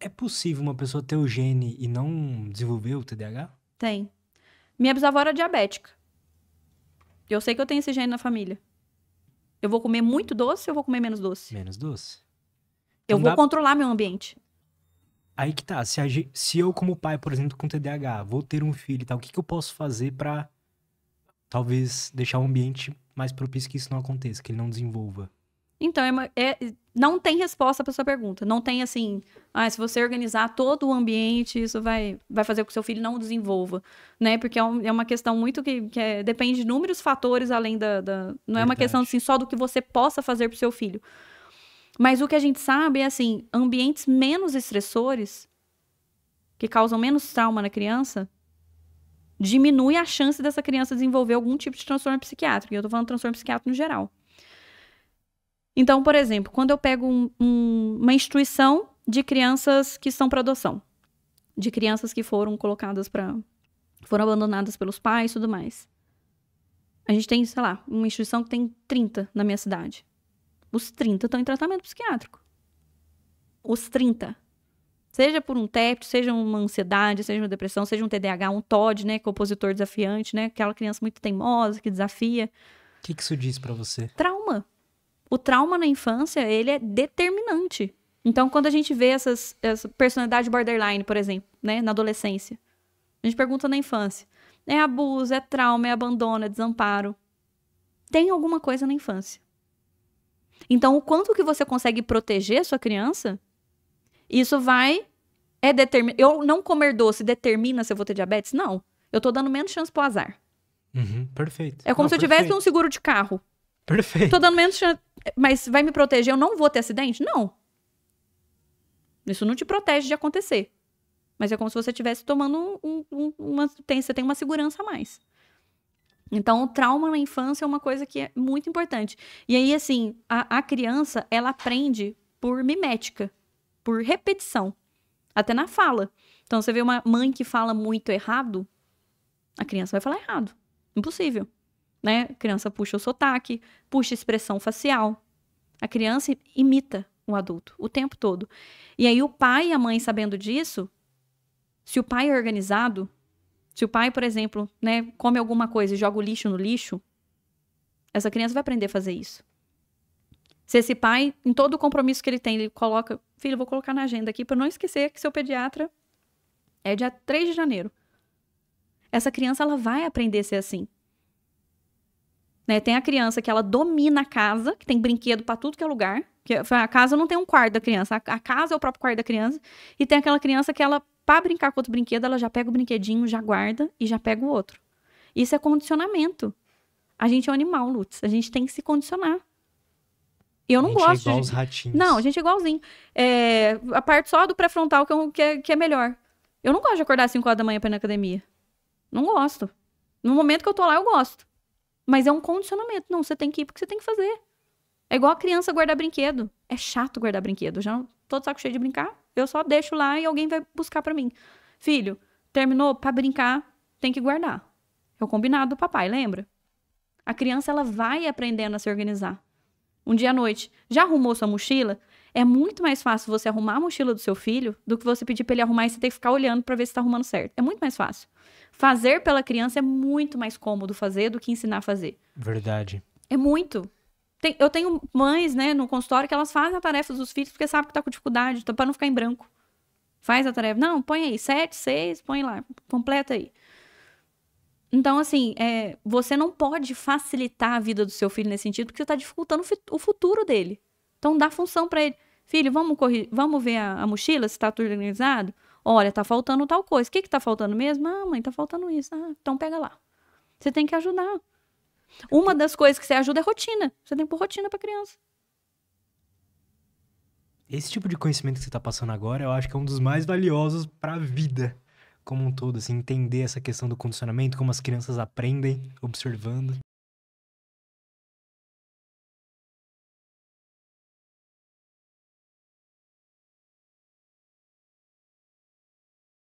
É possível uma pessoa ter o gene e não desenvolver o TDAH? Tem. Minha bisavó era diabética. Eu sei que eu tenho esse gene na família. Eu vou comer muito doce ou vou comer menos doce? Menos doce. Então eu vou dá... controlar meu ambiente. Aí que tá. Se, se, eu, como pai, por exemplo, com TDAH, vou ter um filho e tal, o que, que eu posso fazer para talvez deixar o ambiente mais propício que isso não aconteça, que ele não desenvolva? Então, é, é, não tem resposta para sua pergunta. Não tem assim, ah, se você organizar todo o ambiente, isso vai, vai fazer com que seu filho não desenvolva, né? Porque é, um, é uma questão muito que, que é, depende de inúmeros fatores além da, da não Verdade. é uma questão assim só do que você possa fazer para seu filho. Mas o que a gente sabe é assim, ambientes menos estressores que causam menos trauma na criança diminui a chance dessa criança desenvolver algum tipo de transtorno psiquiátrico. E eu tô falando transtorno psiquiátrico no geral. Então, por exemplo, quando eu pego um, um, uma instituição de crianças que estão para adoção, de crianças que foram colocadas para. foram abandonadas pelos pais e tudo mais. A gente tem, sei lá, uma instituição que tem 30 na minha cidade. Os 30 estão em tratamento psiquiátrico. Os 30. Seja por um TEPT, seja uma ansiedade, seja uma depressão, seja um TDAH, um TOD, né? Compositor desafiante, né? Aquela criança muito teimosa, que desafia. O que, que isso diz para você? Trauma o trauma na infância, ele é determinante. Então, quando a gente vê essas, essa personalidade borderline, por exemplo, né, na adolescência, a gente pergunta na infância: é abuso, é trauma, é abandono, é desamparo? Tem alguma coisa na infância. Então, o quanto que você consegue proteger a sua criança, isso vai. É determin... Eu não comer doce determina se eu vou ter diabetes? Não. Eu tô dando menos chance pro azar. Uhum, perfeito. É como não, se eu perfeito. tivesse um seguro de carro. Perfeito. Tô dando menos chance mas vai me proteger, eu não vou ter acidente? Não. Isso não te protege de acontecer. Mas é como se você estivesse tomando um, um, uma. Tem, você tem uma segurança a mais. Então, o trauma na infância é uma coisa que é muito importante. E aí, assim, a, a criança, ela aprende por mimética, por repetição, até na fala. Então, você vê uma mãe que fala muito errado, a criança vai falar errado. Impossível né? A criança puxa o sotaque, puxa a expressão facial. A criança imita o adulto o tempo todo. E aí o pai e a mãe sabendo disso, se o pai é organizado, se o pai, por exemplo, né, come alguma coisa e joga o lixo no lixo, essa criança vai aprender a fazer isso. Se esse pai, em todo o compromisso que ele tem, ele coloca, filho, vou colocar na agenda aqui para não esquecer que seu pediatra é dia 3 de janeiro. Essa criança ela vai aprender a ser assim. Né? Tem a criança que ela domina a casa, que tem brinquedo para tudo que é lugar. Que é, a casa não tem um quarto da criança, a casa é o próprio quarto da criança. E tem aquela criança que ela, para brincar com outro brinquedo, ela já pega o brinquedinho, já guarda e já pega o outro. Isso é condicionamento. A gente é um animal, Lutz. A gente tem que se condicionar. Eu não a gente é gosto. É igual de... os ratinhos. Não, a gente é igualzinho. É... A parte só do pré-frontal que, é que, é... que, é, melhor. Eu não gosto de acordar às 5 horas da manhã pra ir na academia. Não gosto. No momento que eu tô lá, eu gosto. Mas é um condicionamento. Não, você tem que ir porque você tem que fazer. É igual a criança guardar brinquedo. É chato guardar brinquedo. já todo de saco cheio de brincar. Eu só deixo lá e alguém vai buscar para mim. Filho, terminou para brincar, tem que guardar. É o combinado do papai, lembra? A criança ela vai aprendendo a se organizar. Um dia à noite, já arrumou sua mochila? É muito mais fácil você arrumar a mochila do seu filho do que você pedir para ele arrumar e você ter que ficar olhando para ver se está arrumando certo. É muito mais fácil fazer pela criança é muito mais cômodo fazer do que ensinar a fazer. Verdade. É muito. Tem, eu tenho mães, né, no consultório que elas fazem a tarefa dos filhos porque sabem que tá com dificuldade, então, para não ficar em branco. Faz a tarefa. Não, põe aí, sete, seis, põe lá, completa aí. Então, assim, é, você não pode facilitar a vida do seu filho nesse sentido, porque você está dificultando o futuro dele. Então, dá função para ele. Filho, vamos, correr, vamos ver a, a mochila, se está tudo organizado? Olha, tá faltando tal coisa. O que que tá faltando mesmo? Ah, mãe, tá faltando isso. Ah, então pega lá. Você tem que ajudar. Uma das coisas que você ajuda é rotina. Você tem que pôr rotina pra criança. Esse tipo de conhecimento que você tá passando agora, eu acho que é um dos mais valiosos pra vida como um todo, assim, entender essa questão do condicionamento, como as crianças aprendem observando.